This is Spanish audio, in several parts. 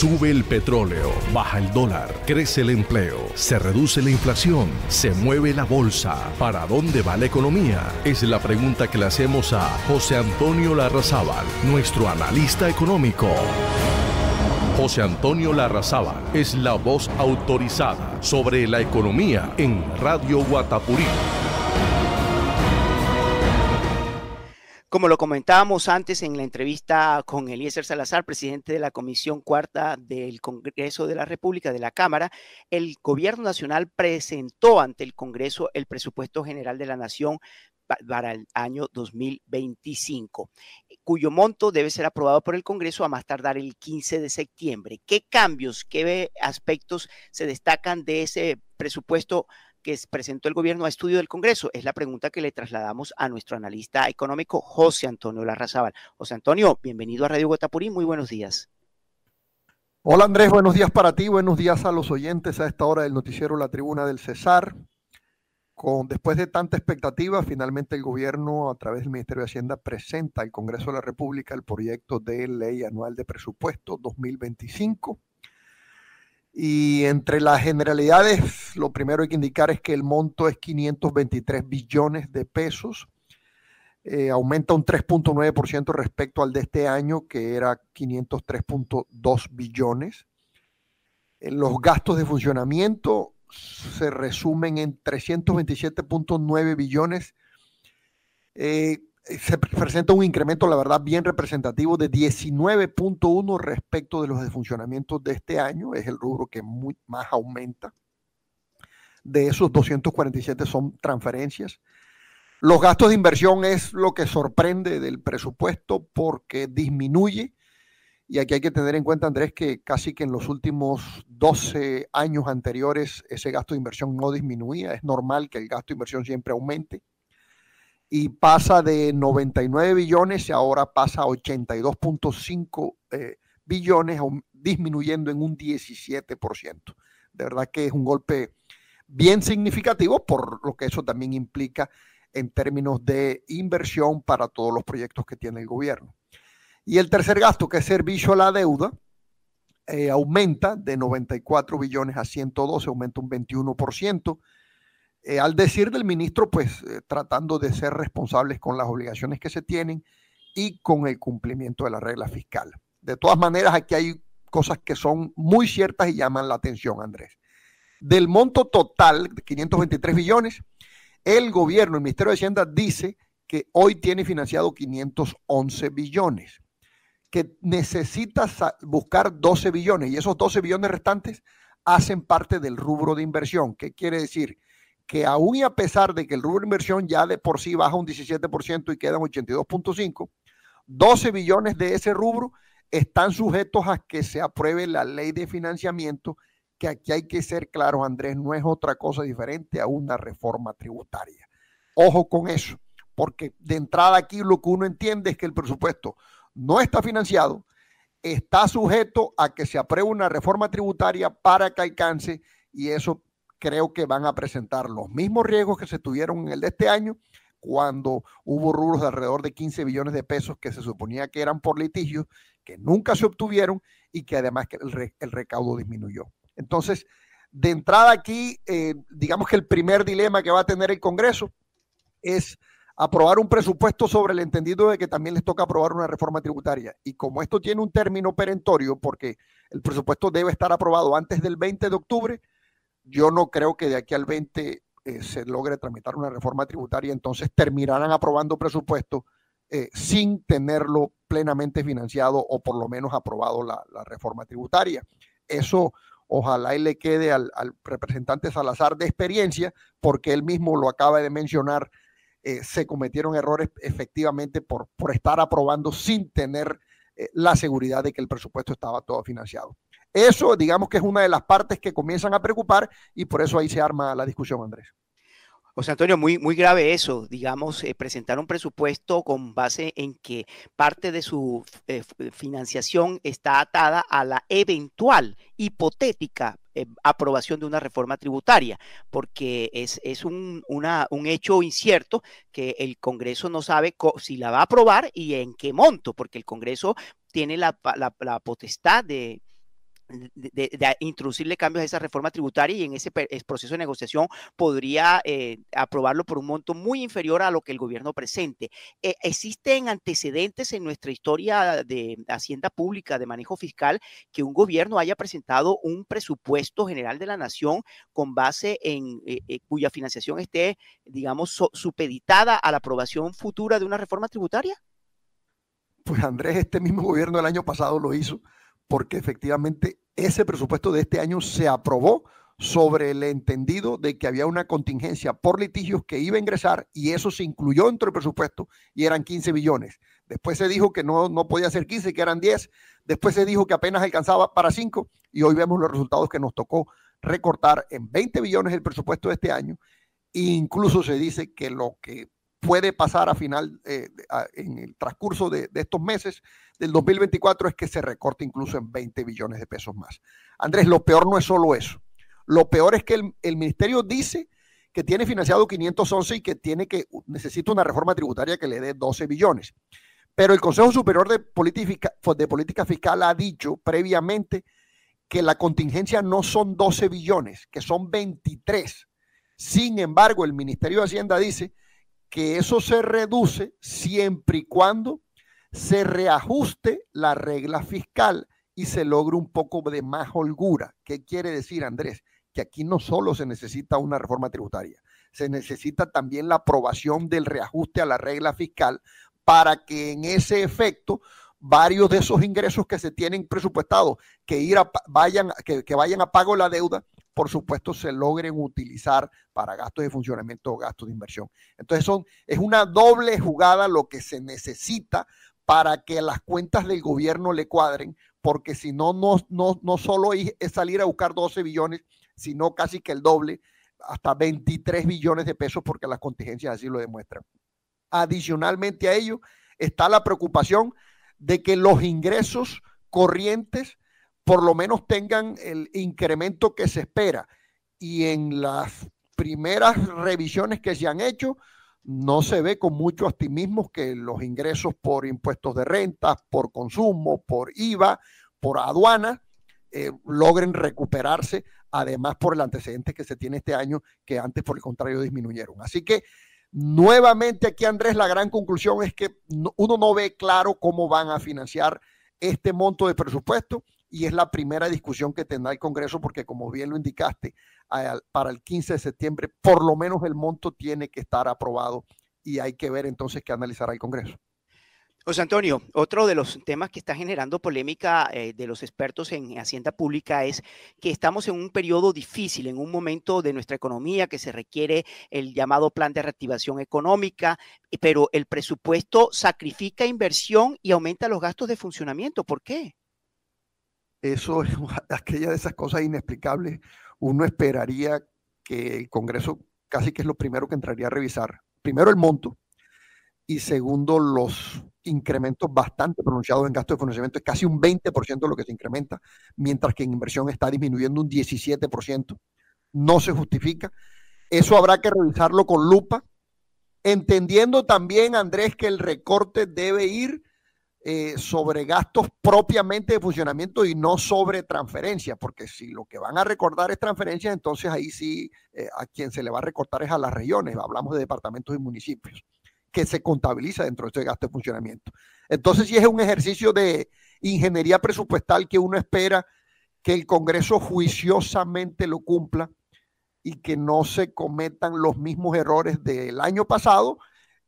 Sube el petróleo, baja el dólar, crece el empleo, se reduce la inflación, se mueve la bolsa. ¿Para dónde va la economía? Es la pregunta que le hacemos a José Antonio Larrazábal, nuestro analista económico. José Antonio Larrazábal es la voz autorizada sobre la economía en Radio Guatapurí. Como lo comentábamos antes en la entrevista con Eliezer Salazar, presidente de la Comisión Cuarta del Congreso de la República, de la Cámara, el Gobierno Nacional presentó ante el Congreso el presupuesto general de la Nación para el año 2025, cuyo monto debe ser aprobado por el Congreso a más tardar el 15 de septiembre. ¿Qué cambios, qué aspectos se destacan de ese presupuesto que presentó el gobierno a estudio del Congreso? Es la pregunta que le trasladamos a nuestro analista económico José Antonio Larrazábal. José Antonio, bienvenido a Radio Guatapurí, muy buenos días. Hola Andrés, buenos días para ti, buenos días a los oyentes a esta hora del noticiero La Tribuna del Cesar. Con, después de tanta expectativa, finalmente el gobierno, a través del Ministerio de Hacienda, presenta al Congreso de la República el proyecto de ley anual de presupuesto 2025. Y entre las generalidades, lo primero hay que indicar es que el monto es 523 billones de pesos. Eh, aumenta un 3.9% respecto al de este año, que era 503.2 billones. Eh, los gastos de funcionamiento se resumen en 327.9 billones, eh, se presenta un incremento, la verdad, bien representativo de 19.1 respecto de los defuncionamientos de este año. Es el rubro que más aumenta. De esos 247 son transferencias. Los gastos de inversión es lo que sorprende del presupuesto porque disminuye. Y aquí hay que tener en cuenta, Andrés, que casi que en los últimos 12 años anteriores ese gasto de inversión no disminuía. Es normal que el gasto de inversión siempre aumente y pasa de 99 billones y ahora pasa a 82.5 eh, billones, disminuyendo en un 17%. De verdad que es un golpe bien significativo por lo que eso también implica en términos de inversión para todos los proyectos que tiene el gobierno. Y el tercer gasto, que es servicio a la deuda, eh, aumenta de 94 billones a 112, aumenta un 21%. Eh, al decir del ministro, pues eh, tratando de ser responsables con las obligaciones que se tienen y con el cumplimiento de la regla fiscal. De todas maneras, aquí hay cosas que son muy ciertas y llaman la atención, Andrés. Del monto total de 523 billones, el gobierno, el Ministerio de Hacienda dice que hoy tiene financiado 511 billones, que necesita buscar 12 billones y esos 12 billones restantes hacen parte del rubro de inversión. ¿Qué quiere decir? que aún y a pesar de que el rubro de inversión ya de por sí baja un 17% y quedan 82.5, 12 billones de ese rubro están sujetos a que se apruebe la ley de financiamiento, que aquí hay que ser claros, Andrés, no es otra cosa diferente a una reforma tributaria. Ojo con eso, porque de entrada aquí lo que uno entiende es que el presupuesto no está financiado, está sujeto a que se apruebe una reforma tributaria para que alcance y eso creo que van a presentar los mismos riesgos que se tuvieron en el de este año, cuando hubo rubros de alrededor de 15 billones de pesos que se suponía que eran por litigios, que nunca se obtuvieron y que además el, el recaudo disminuyó. Entonces, de entrada aquí, eh, digamos que el primer dilema que va a tener el Congreso es aprobar un presupuesto sobre el entendido de que también les toca aprobar una reforma tributaria. Y como esto tiene un término perentorio, porque el presupuesto debe estar aprobado antes del 20 de octubre, yo no creo que de aquí al 20 eh, se logre tramitar una reforma tributaria, entonces terminarán aprobando presupuesto eh, sin tenerlo plenamente financiado o por lo menos aprobado la, reforma tributaria. Eso ojalá y le quede al, representante Salazar de experiencia, porque él mismo lo acaba de mencionar, eh, se cometieron errores efectivamente por, estar aprobando sin tener la seguridad de que el presupuesto estaba todo financiado. Eso, digamos que es una de las partes que comienzan a preocupar y por eso ahí se arma la discusión, Andrés. O sea, Antonio, muy, muy grave eso, digamos, eh, presentar un presupuesto con base en que parte de su eh, eh, financiación está atada a la eventual, hipotética aprobación de una reforma tributaria, porque es, un, un, hecho incierto que el Congreso no sabe si la va a aprobar y en qué monto, porque el Congreso tiene la potestad de de, introducirle cambios a esa reforma tributaria y en ese proceso de negociación podría eh, aprobarlo por un monto muy inferior a lo que el gobierno presente. Eh, existen antecedentes en nuestra historia de hacienda pública, de manejo fiscal, que un gobierno haya presentado un presupuesto general de la nación con base en eh, cuya financiación esté, digamos, supeditada a la aprobación futura de una reforma tributaria. Pues Andrés, este mismo gobierno el año pasado lo hizo porque efectivamente ese presupuesto de este año se aprobó sobre el entendido de que había una contingencia por litigios que iba a ingresar y eso se incluyó dentro del presupuesto y eran 15 billones. Después se dijo que no, no podía ser 15, que eran 10. Después se dijo que apenas alcanzaba para 5 y hoy vemos los resultados que nos tocó recortar en 20 billones el presupuesto de este año. incluso se dice que lo que puede pasar a final, eh, en el transcurso de, estos meses del 2024, es que se recorte incluso en 20 billones de pesos más. Andrés, lo peor no es solo eso. Lo peor es que el, ministerio dice que tiene financiado 511 y que tiene que necesita una reforma tributaria que le dé 12 billones. Pero el Consejo Superior de Política, de Política Fiscal ha dicho previamente que la contingencia no son 12 billones, que son 23. Sin embargo, el Ministerio de Hacienda dice que eso se reduce siempre y cuando se reajuste la regla fiscal y se logre un poco de más holgura. ¿Qué quiere decir, Andrés? Que aquí no solo se necesita una reforma tributaria, se necesita también la aprobación del reajuste a la regla fiscal para que en ese efecto varios de esos ingresos que se tienen presupuestados que ir vayan que, que vayan a pago la deuda por supuesto, se logren utilizar para gastos de funcionamiento o gastos de inversión. Entonces, son, es una doble jugada lo que se necesita para que las cuentas del gobierno le cuadren, porque si no, no, no, no solo es salir a buscar 12 billones, sino casi que el doble, hasta 23 billones de pesos, porque las contingencias así lo demuestran. Adicionalmente a ello, está la preocupación de que los ingresos corrientes por lo menos tengan el incremento que se espera. Y en las primeras revisiones que se han hecho, no se ve con mucho optimismo que los ingresos por impuestos de renta, por consumo, por IVA, por aduana, eh, logren recuperarse, además por el antecedente que se tiene este año, que antes por el contrario disminuyeron. Así que nuevamente aquí, Andrés, la gran conclusión es que uno no ve claro cómo van a financiar este monto de presupuesto y es la primera discusión que tendrá el Congreso porque, como bien lo indicaste, para el 15 de septiembre por lo menos el monto tiene que estar aprobado y hay que ver entonces qué analizará el Congreso. José Antonio, otro de los temas que está generando polémica eh, de los expertos en Hacienda Pública es que estamos en un periodo difícil, en un momento de nuestra economía que se requiere el llamado plan de reactivación económica, pero el presupuesto sacrifica inversión y aumenta los gastos de funcionamiento. ¿Por qué? Eso es aquella de esas cosas inexplicables. Uno esperaría que el Congreso casi que es lo primero que entraría a revisar. Primero el monto y segundo los incrementos bastante pronunciados en gasto de financiamiento, Es casi un 20% de lo que se incrementa, mientras que en inversión está disminuyendo un 17%. No se justifica. Eso habrá que revisarlo con lupa, entendiendo también, Andrés, que el recorte debe ir eh, sobre gastos propiamente de funcionamiento y no sobre transferencias, porque si lo que van a recordar es transferencias, entonces ahí sí eh, a quien se le va a recortar es a las regiones, hablamos de departamentos y municipios, que se contabiliza dentro de ese gasto de funcionamiento. Entonces si es un ejercicio de ingeniería presupuestal que uno espera que el Congreso juiciosamente lo cumpla y que no se cometan los mismos errores del año pasado,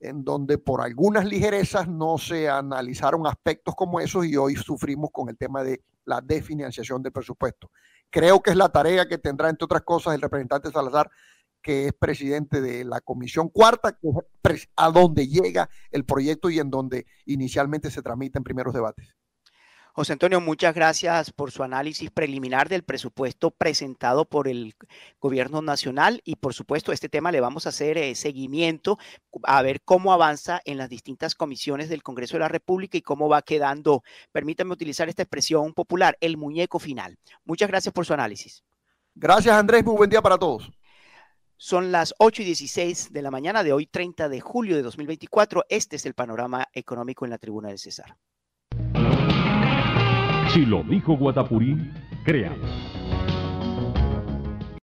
en donde por algunas ligerezas no se analizaron aspectos como esos y hoy sufrimos con el tema de la desfinanciación del presupuesto. Creo que es la tarea que tendrá, entre otras cosas, el representante Salazar, que es presidente de la Comisión Cuarta, a donde llega el proyecto y en donde inicialmente se tramiten primeros debates. José Antonio, muchas gracias por su análisis preliminar del presupuesto presentado por el gobierno nacional y por supuesto este tema le vamos a hacer eh, seguimiento a ver cómo avanza en las distintas comisiones del Congreso de la República y cómo va quedando, permítame utilizar esta expresión popular, el muñeco final. Muchas gracias por su análisis. Gracias Andrés, muy buen día para todos. Son las 8 y 16 de la mañana de hoy, 30 de julio de 2024. Este es el panorama económico en la tribuna del César. Si lo dijo Guatapurí, créanlo.